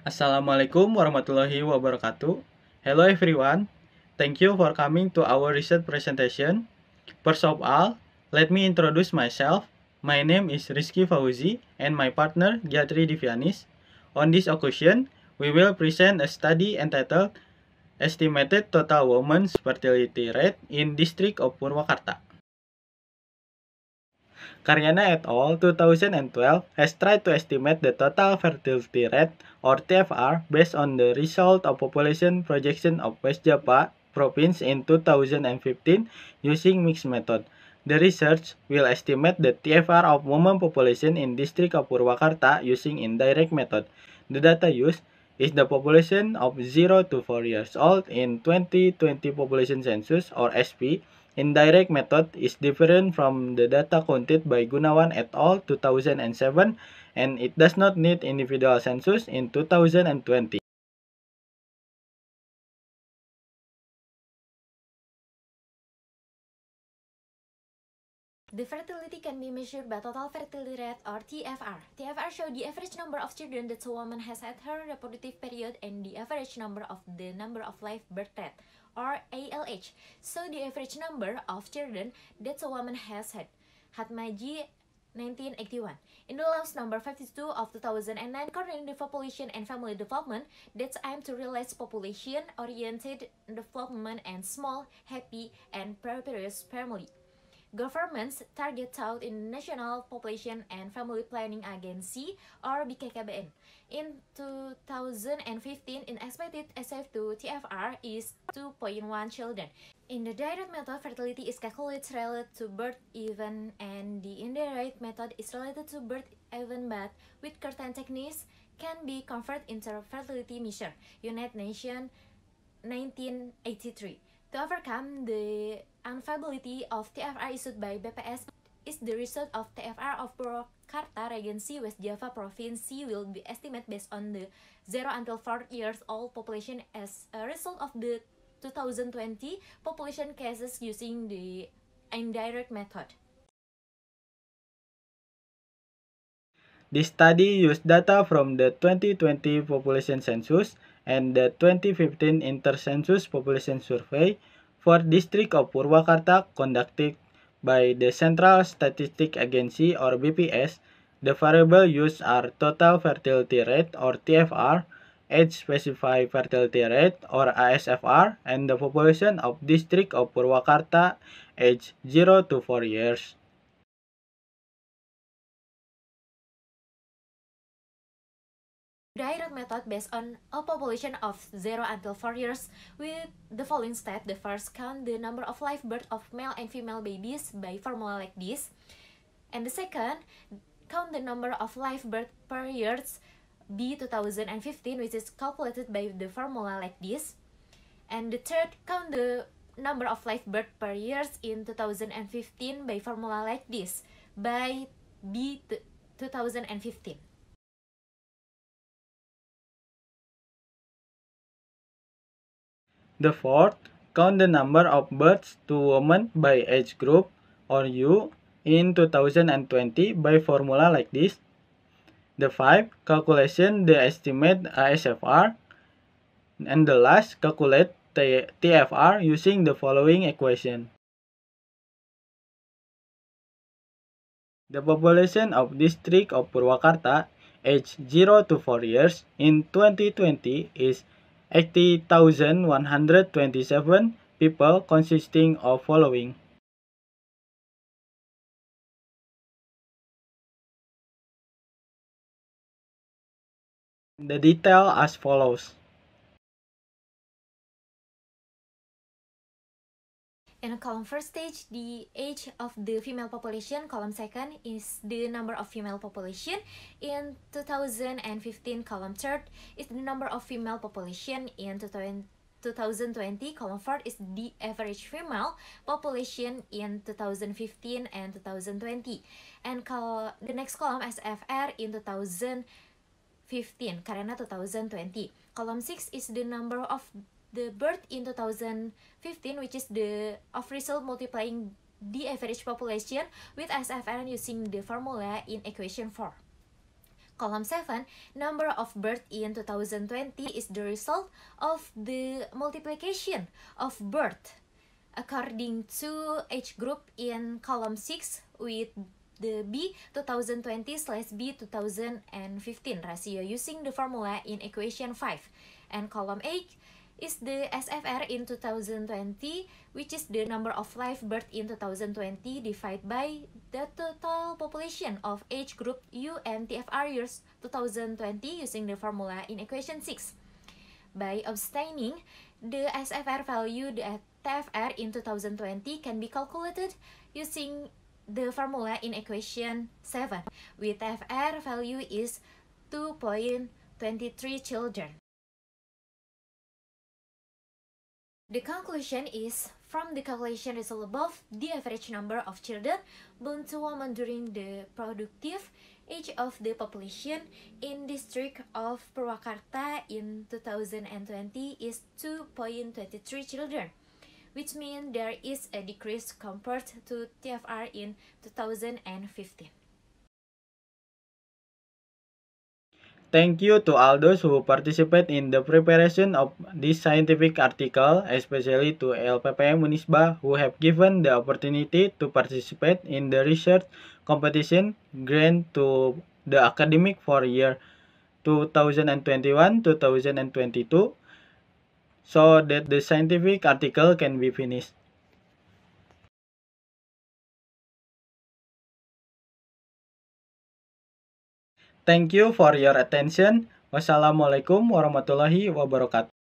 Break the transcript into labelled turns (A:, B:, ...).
A: Assalamualaikum warahmatullahi wabarakatuh. Hello everyone. Thank you for coming to our research presentation. First of all, let me introduce myself. My name is Rizky Fauzi and my partner Gyatri Divianis. On this occasion, we will present a study entitled Estimated Total Women's Fertility Rate in District of Purwakarta. Karyana et al. 2012 has tried to estimate the total fertility rate or TFR based on the result of population projection of West Java province in 2015 using mixed method. The research will estimate the TFR of women population in district of Purwakarta using indirect method. The data used is the population of 0 to 4 years old in 2020 population census or SP Indirect method is different from the data counted by Gunawan et al. 2007 and it does not need individual census in 2020.
B: The fertility can be measured by total fertility rate or TFR. TFR shows the average number of children that a woman has at her reproductive period and the average number of the number of live birth rate or ALH. So the average number of children that a woman has had. Hatmaji 1981. In the last number 52 of 2009, according to population and family development, that's aimed to realize population-oriented development and small, happy, and prosperous family. Governments target out in National Population and Family Planning Agency or BKKBN. In 2015, an expected SF to TFR is 2.1 children. In the direct method, fertility is calculated related to birth even and the indirect method is related to birth even but with certain techniques can be converted into fertility measure. United Nations 1983. To overcome the unfavorability of TFR issued by BPS is the result of TFR of Purwakarta Regency West Java Province will be estimated based on the 0 until 4 years old population as a result of the 2020 population cases using the indirect method.
A: This study used data from the 2020 population census and the 2015 Intercensus Population Survey for District of Purwakarta conducted by the Central Statistic Agency or BPS, the variable used are total fertility rate or TFR, age-specified fertility rate or ASFR, and the population of District of Purwakarta age 0 to 4 years.
B: The IROT method based on a population of 0 until 4 years with the following step. The first count the number of live birth of male and female babies by formula like this. And the second, count the number of live birth per years B 2015 which is calculated by the formula like this. And the third, count the number of live birth per years in 2015 by formula like this by B 2015.
A: The fourth, count the number of births to women by age group or you in 2020 by formula like this. The five, calculation the estimate ASFR. And the last, calculate TFR using the following equation. The population of district of Purwakarta age 0 to 4 years in 2020 is 80,127 people consisting of following
C: The detail as follows. In
B: column first stage, the age of the female population. Column second is the number of female population. In 2015, column third is the number of female population. In 2020, column fourth is the average female population in 2015 and 2020. And col the next column is FR in 2015 karena 2020. Column 6 is the number of the birth in 2015, which is the of result multiplying the average population with SFN using the formula in equation 4. Column 7, number of birth in 2020 is the result of the multiplication of birth according to age group in column 6 with the B 2020 slash B 2015 ratio using the formula in equation 5. And column 8, is the SFR in 2020, which is the number of live birth in 2020 divided by the total population of age group U and TFR years 2020 using the formula in equation 6. By abstaining, the SFR value the TFR in 2020 can be calculated using the formula in equation 7, with TFR value is 2.23 children. The conclusion is, from the calculation result above, the average number of children born to women during the productive age of the population in district of Purwakarta in 2020 is 2.23 children, which means there is a decrease compared to TFR in 2015.
A: Thank you to all those who participate in the preparation of this scientific article, especially to LPPM Munisba who have given the opportunity to participate in the research competition grant to the academic for year 2021-2022 so that the scientific article can be finished.
C: Thank you for your attention. Wassalamualaikum warahmatullahi wabarakatuh.